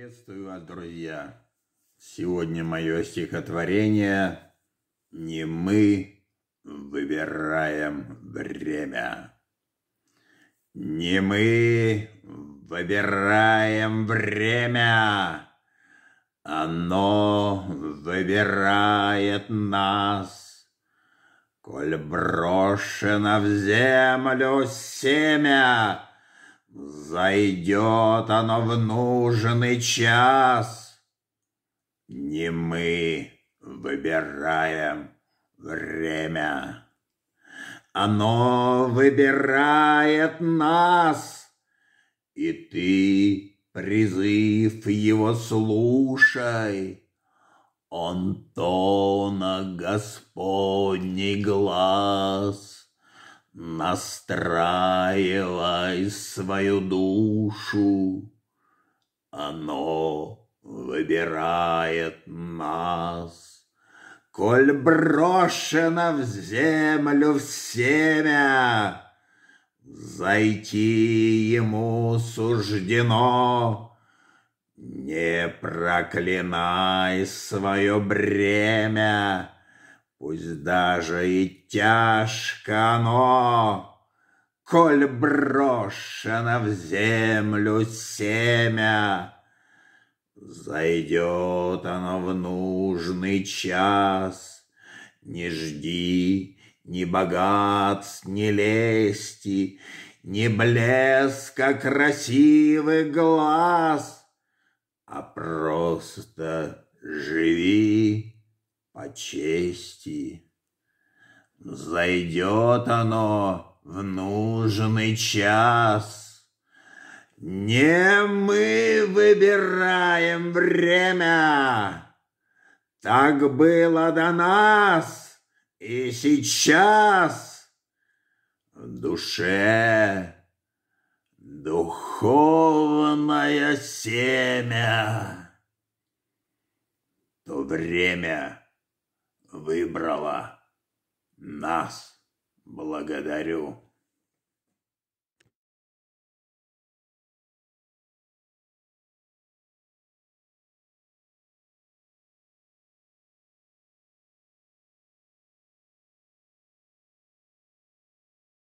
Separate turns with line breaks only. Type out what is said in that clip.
Приветствую вас, друзья! Сегодня мое стихотворение «Не мы выбираем время». Не мы выбираем время, оно выбирает нас. Коль брошено в землю семя, Зайдет оно в нужный час. Не мы выбираем время. Оно выбирает нас, и ты призыв его слушай. Он то на Господний глаз. Настраивай свою душу, оно выбирает нас. Коль брошено в землю в семя, Зайти ему суждено. Не проклинай свое бремя, Пусть даже и тяжко оно, Коль брошено в землю семя, Зайдет оно в нужный час. Не жди ни богатств, ни лести, Ни блеска красивых глаз, А просто живи о чести. Зайдет оно в нужный час. Не мы выбираем время. Так было до нас и сейчас. В душе духовное семя. То время выбрала нас. Благодарю.